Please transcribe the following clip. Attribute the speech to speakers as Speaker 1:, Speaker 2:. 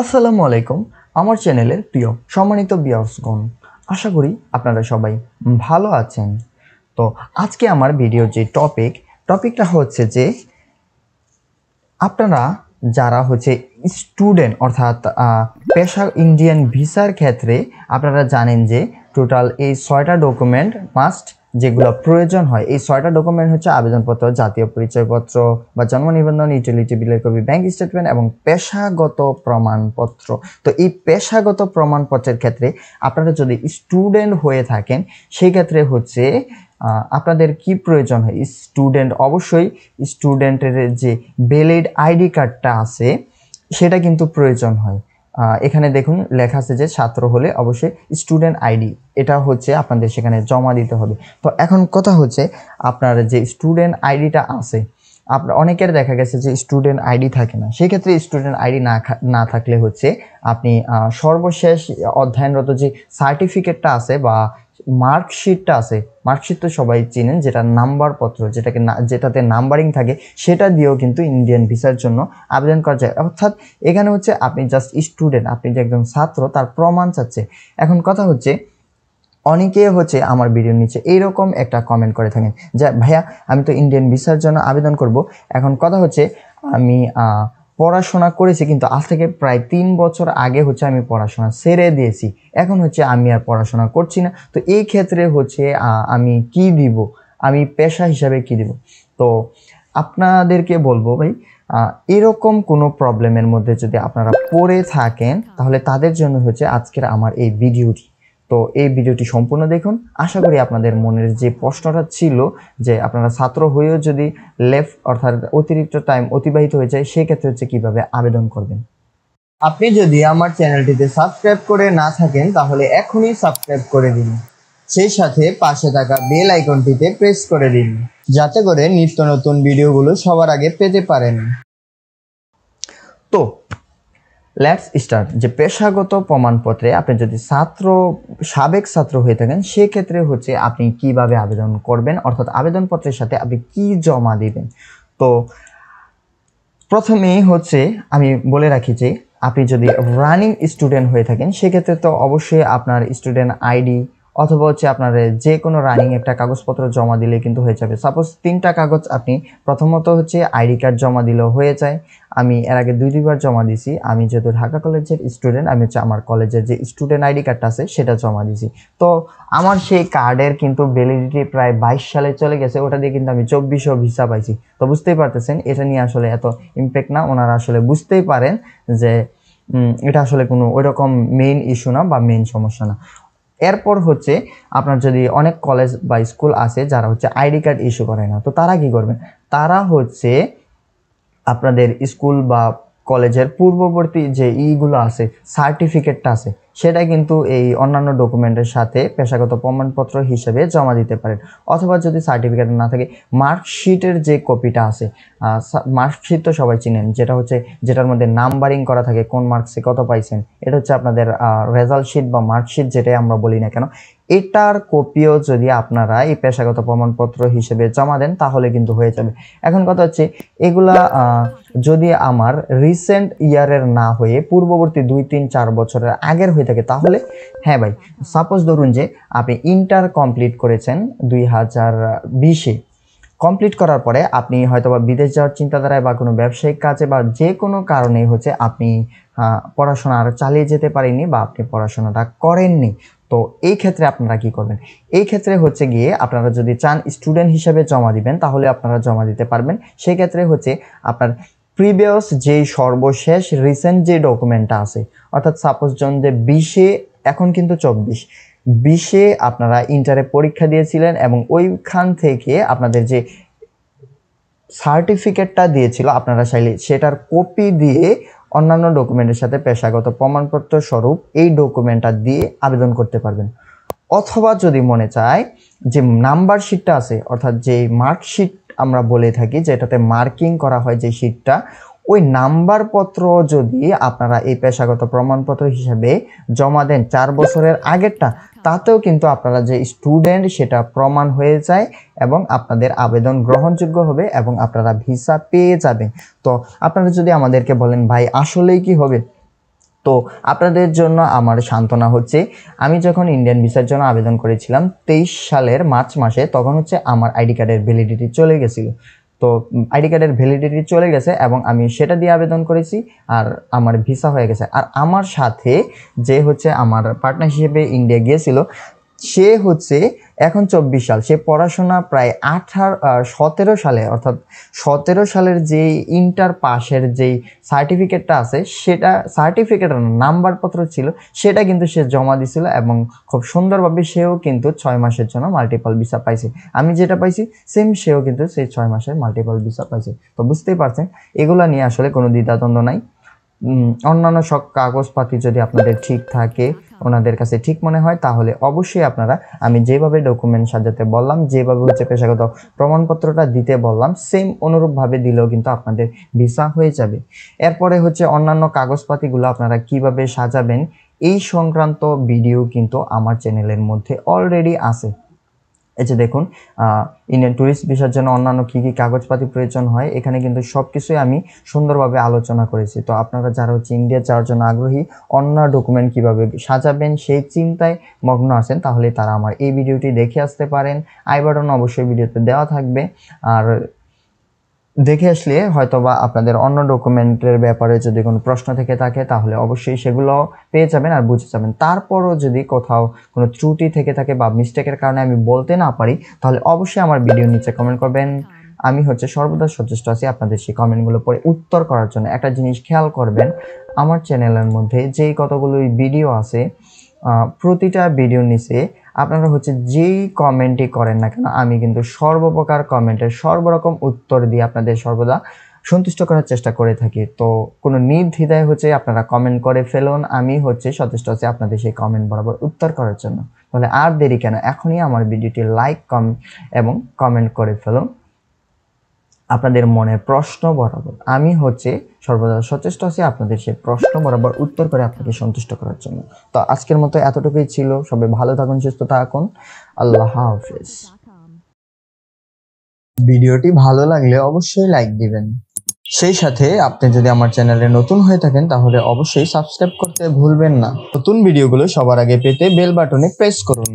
Speaker 1: আসসালামু আলাইকুম আমার চ্যানেলের প্রিয় সম্মানিত বিয়ার্সগণ আশা করি আপনারা সবাই ভালো আছেন তো আজকে আমার ভিডিওর যে টপিক টপিকটা হচ্ছে যে আপনারা যারা হচ্ছে স্টুডেন্ট অর্থাৎ পেশা ইন্ডিয়ান ভিসার ক্ষেত্রে আপনারা জানেন যে টোটাল এই ছয়টা ডকুমেন্ট মাস্ট যেগুলো প্রয়োজন হয় এই ছয়টা ডকুমেন্ট হচ্ছে আবেদনপত্র জাতীয় পরিচয়পত্র বা জন্ম নিবন্ধন ইউটিলিটি বিলের কপি ব্যাংক স্টেটমেন্ট এবং পেশাগত প্রমাণপত্র তো এই পেশাগত প্রমাণপত্রের ক্ষেত্রে আপনারা যদি স্টুডেন্ট হয়ে থাকেন সেই ক্ষেত্রে হচ্ছে আপনাদের কি প্রয়োজন হয় স্টুডেন্ট অবশ্যই স্টুডেন্টের যে ভ্যালিড আইডি কার্ডটা আছে সেটা কিন্তু প্রয়োজন হয় এখানে দেখুন লেখা আছে যে ছাত্র হলে অবশ্যই স্টুডেন্ট আইডি এটা হচ্ছে আপনাদের সেখানে জমা দিতে হবে তো এখন কথা হচ্ছে আপনার যে স্টুডেন্ট আইডিটা আছে আপনার অনেকের দেখা গেছে যে স্টুডেন্ট আইডি থাকে না সেক্ষেত্রে স্টুডেন্ট আইডি না না থাকলে হচ্ছে আপনি সর্বশেষ অধ্যয়নরত যে সার্টিফিকেটটা আছে বা মার্কশিটটা আছে মার্কশিট তো সবাই চিনেন যেটা নাম্বার পত্র যেটাকে যেটাতে নাম্বারিং থাকে সেটা দিয়েও কিন্তু ইন্ডিয়ান ভিসার জন্য আবেদন করা যায় অর্থাৎ এখানে হচ্ছে আপনি জাস্ট স্টুডেন্ট আপনি যে একজন ছাত্র তার প্রমাণ চাচ্ছে এখন কথা হচ্ছে অনেকে হচ্ছে আমার ভিডিওর নিচে এইরকম একটা কমেন্ট করে থাকেন যা ভাইয়া আমি তো ইন্ডিয়ান ভিসার জন্য আবেদন করব এখন কথা হচ্ছে আমি পড়াশোনা করেছি কিন্তু আজ থেকে প্রায় তিন বছর আগে হচ্ছে আমি পড়াশোনা সেরে দিয়েছি এখন হচ্ছে আমি আর পড়াশোনা করছি না তো এই ক্ষেত্রে হচ্ছে আমি কি দিব আমি পেশা হিসাবে কি দিব তো আপনাদেরকে বলবো ভাই এরকম কোনো প্রবলেমের মধ্যে যদি আপনারা পড়ে থাকেন আচ্ছা। তাহলে তাদের জন্য হচ্ছে আজকের আমার এই ভিডিওটি তো এই ভিডিওটি সম্পূর্ণ দেখুন আশা করি আপনাদের মনের যে প্রশ্নটা ছিল যে আপনারা ছাত্র হয়েও যদি লেফট অর্থাৎ অতিরিক্ত টাইম অতিবাহিত হয়ে যায় সেক্ষেত্রে হচ্ছে কিভাবে আবেদন করবেন আপনি যদি আমার চ্যানেলটিতে সাবস্ক্রাইব করে না থাকেন তাহলে এখনই সাবস্ক্রাইব করে দিন সেই সাথে পাশে থাকা বেল আইকনটিতে প্রেস করে দিন যাতে করে নিত্য নতুন ভিডিওগুলো সবার আগে পেতে পারেন তো লেটস স্টার্ট যে পেশাগত প্রমাণপত্রে আপনি যদি ছাত্র সাবেক ছাত্র হয়ে থাকেন সেক্ষেত্রে হচ্ছে আপনি কিভাবে আবেদন করবেন অর্থাৎ আবেদনপত্রের সাথে আপনি কি জমা দিবেন তো প্রথমেই হচ্ছে আমি বলে রাখি যে আপনি যদি রানিং স্টুডেন্ট হয়ে থাকেন সেক্ষেত্রে তো অবশ্যই আপনার স্টুডেন্ট আইডি অথবা হচ্ছে আপনার যে কোনো রানিং একটা কাগজপত্র জমা দিলে কিন্তু হয়ে যাবে সাপোজ তিনটা কাগজ আপনি প্রথমত হচ্ছে আইডি কার্ড জমা দিলেও হয়ে যায় আমি এর আগে দুই দুইবার জমা দিছি আমি যেহেতু ঢাকা কলেজের স্টুডেন্ট আমি হচ্ছে আমার কলেজের যে স্টুডেন্ট আইডি কার্ডটা আছে সেটা জমা দিছি তো আমার সেই কার্ডের কিন্তু ভ্যালিডিটি প্রায় বাইশ সালে চলে গেছে ওটা দিয়ে কিন্তু আমি চব্বিশও ভিসা পাইছি তো বুঝতেই পারতেছেন এটা নিয়ে আসলে এত ইম্প্যাক্ট না ওনারা আসলে বুঝতেই পারেন যে এটা আসলে কোনো ওইরকম মেইন ইস্যু না বা মেইন সমস্যা না এরপর হচ্ছে আপনার যদি অনেক কলেজ বা স্কুল আছে যারা হচ্ছে আইডি কার্ড ইস্যু করে না তো তারা কি করবেন তারা হচ্ছে আপনাদের স্কুল বা কলেজের পূর্ববর্তী যে ইগুলো আছে সার্টিফিকেটটা আছে সেটা কিন্তু এই অন্যান্য ডকুমেন্টের সাথে পেশাগত প্রমাণপত্র হিসেবে জমা দিতে পারেন অথবা যদি সার্টিফিকেট না থাকে মার্কশিটের যে কপিটা আছে মার্কশিট তো সবাই চিনেন যেটা হচ্ছে যেটার মধ্যে নাম্বারিং করা থাকে কোন মার্কসে কত পাইছেন এটা হচ্ছে আপনাদের রেজাল্ট শিট বা মার্কশিট যেটাই আমরা বলি না কেন এটার কপিও যদি আপনারা এই পেশাগত প্রমাণপত্র হিসেবে জমা দেন তাহলে কিন্তু হয়ে যাবে এখন কথা হচ্ছে এগুলা যদি আমার রিসেন্ট ইয়ারের না হয়ে পূর্ববর্তী দুই তিন চার বছরের আগের হয়ে থাকে তাহলে হ্যাঁ ভাই সাপোজ ধরুন যে আপনি ইন্টার কমপ্লিট করেছেন দুই হাজার বিশে কমপ্লিট করার পরে আপনি হয়তো বা বিদেশ যাওয়ার চিন্তাধারায় বা কোনো ব্যবসায়িক কাজে বা যে কোনো কারণে হচ্ছে আপনি পড়াশোনা আরও চালিয়ে যেতে পারেননি বা আপনি পড়াশোনাটা করেননি তো এই ক্ষেত্রে আপনারা কি করবেন এই ক্ষেত্রে হচ্ছে গিয়ে আপনারা যদি চান স্টুডেন্ট হিসেবে জমা দিবেন তাহলে আপনারা জমা দিতে পারবেন সেই ক্ষেত্রে হচ্ছে আপনার প্রিভিয়াস যেই সর্বশেষ রিসেন্ট যে ডকুমেন্টটা আছে অর্থাৎ সাপোজ জন যে বিশে এখন কিন্তু চব্বিশ বিশে আপনারা ইন্টারে পরীক্ষা দিয়েছিলেন এবং ওইখান থেকে আপনাদের যে সার্টিফিকেটটা দিয়েছিল আপনারা চাইলে সেটার কপি দিয়ে অন্যান্য ডকুমেন্টের সাথে পেশাগত প্রমাণপত্র স্বরূপ এই ডকুমেন্টটা দিয়ে আবেদন করতে পারবেন অথবা যদি মনে চায় যে নাম্বার শিটটা আছে অর্থাৎ যে মার্কশিট আমরা বলে থাকি যেটাতে মার্কিং করা হয় যে শিটটা ওই নাম্বারপত্র যদি আপনারা এই পেশাগত প্রমাণপত্র হিসেবে জমা দেন চার বছরের আগেরটা তাতেও কিন্তু আপনারা যে স্টুডেন্ট সেটা প্রমাণ হয়ে যায় এবং আপনাদের আবেদন গ্রহণযোগ্য হবে এবং আপনারা ভিসা পেয়ে যাবেন তো আপনারা যদি আমাদেরকে বলেন ভাই আসলেই কি হবে তো আপনাদের জন্য আমার সান্ত্বনা হচ্ছে আমি যখন ইন্ডিয়ান ভিসার জন্য আবেদন করেছিলাম তেইশ সালের মার্চ মাসে তখন হচ্ছে আমার আইডি কার্ডের ভ্যালিডিটি চলে গেছিলো তো আইডি কার্ডের ভ্যালিডিটি চলে গেছে এবং আমি সেটা দিয়ে আবেদন করেছি আর আমার ভিসা হয়ে গেছে আর আমার সাথে যে হচ্ছে আমার পার্টনার হিসেবে ইন্ডিয়া গিয়েছিল সে হচ্ছে এখন চব্বিশ সাল সে পড়াশোনা প্রায় আঠারো সতেরো সালে অর্থাৎ সতেরো সালের যে ইন্টার পাশের যেই সার্টিফিকেটটা আছে সেটা সার্টিফিকেট নাম্বারপত্র ছিল সেটা কিন্তু সে জমা দিছিল এবং খুব সুন্দরভাবে সেও কিন্তু ছয় মাসের জন্য মাল্টিপল ভিসা পাইছে আমি যেটা পাইছি সেম সেও কিন্তু সেই ছয় মাসের মাল্টিপল ভিসা পাইছে তো বুঝতেই পারছেন এগুলো নিয়ে আসলে কোনো দ্বিধাদ্বন্দ্ব নাই অন্যান্য সব কাগজপাতি যদি আপনাদের ঠিক থাকে ওনাদের কাছে ঠিক মনে হয় তাহলে অবশ্যই আপনারা আমি যেভাবে ডকুমেন্ট সাজাতে বললাম যেভাবে হচ্ছে পেশাগত প্রমাণপত্রটা দিতে বললাম সেম অনুরূপভাবে দিলেও কিন্তু আপনাদের ভিসা হয়ে যাবে এরপরে হচ্ছে অন্যান্য কাগজপাতিগুলো আপনারা কিভাবে সাজাবেন এই সংক্রান্ত ভিডিও কিন্তু আমার চ্যানেলের মধ্যে অলরেডি আছে এই যে দেখুন ইন্ডিয়ান ট্যুরিস্ট ভিসার জন্য অন্যান্য কী কী কাগজপাতি প্রয়োজন হয় এখানে কিন্তু সব কিছুই আমি সুন্দরভাবে আলোচনা করেছি তো আপনারা যারা হচ্ছে ইন্ডিয়া যাওয়ার জন্য আগ্রহী অন্য ডকুমেন্ট কিভাবে সাজাবেন সেই চিন্তায় মগ্ন আছেন তাহলে তারা আমার এই ভিডিওটি দেখে আসতে পারেন আই অবশ্যই ভিডিওতে দেওয়া থাকবে আর দেখে আসলে হয়তোবা আপনাদের অন্য ডকুমেন্টের ব্যাপারে যদি কোনো প্রশ্ন থেকে থাকে তাহলে অবশ্যই সেগুলো পেয়ে যাবেন আর বুঝে যাবেন তারপরও যদি কোথাও কোনো ত্রুটি থেকে থাকে বা মিস্টেকের কারণে আমি বলতে না পারি তাহলে অবশ্যই আমার ভিডিও নিচে কমেন্ট করবেন আমি হচ্ছে সর্বদা সচেষ্ট আছি আপনাদের সেই কমেন্টগুলো পড়ে উত্তর করার জন্য একটা জিনিস খেয়াল করবেন আমার চ্যানেলের মধ্যে যেই কতগুলোই ভিডিও আছে প্রতিটা ভিডিওর নিচে আপনারা হচ্ছে যেই কমেন্টই করেন না কেন আমি কিন্তু সর্বপ্রকার কমেন্টের সর্বরকম উত্তর দিয়ে আপনাদের সর্বদা সন্তুষ্ট করার চেষ্টা করে থাকি তো কোনো নির্দ্বিধায় হচ্ছে আপনারা কমেন্ট করে ফেলুন আমি হচ্ছে সচেষ্ট আছি আপনাদের সেই কমেন্ট বরাবর উত্তর করার জন্য তাহলে আর দেরি কেন এখনই আমার ভিডিওটি লাইক কম এবং কমেন্ট করে ফেলুন আপনাদের মনে প্রশ্ন বরাবর আমি হচ্ছে সর্বদা সচেষ্ট আছি আপনাদের সেই প্রশ্ন বরাবর উত্তর করে আপনাকে সন্তুষ্ট করার জন্য তো আজকের মতো এতটুকুই ছিল সবাই ভালো থাকুন সুস্থ থাকুন আল্লাহ হাফেজ ভিডিওটি ভালো লাগলে অবশ্যই লাইক দিবেন সেই সাথে আপনি যদি আমার চ্যানেলে নতুন হয়ে থাকেন তাহলে অবশ্যই সাবস্ক্রাইব করতে ভুলবেন না নতুন ভিডিওগুলো সবার আগে পেতে বেল বাটনে প্রেস করুন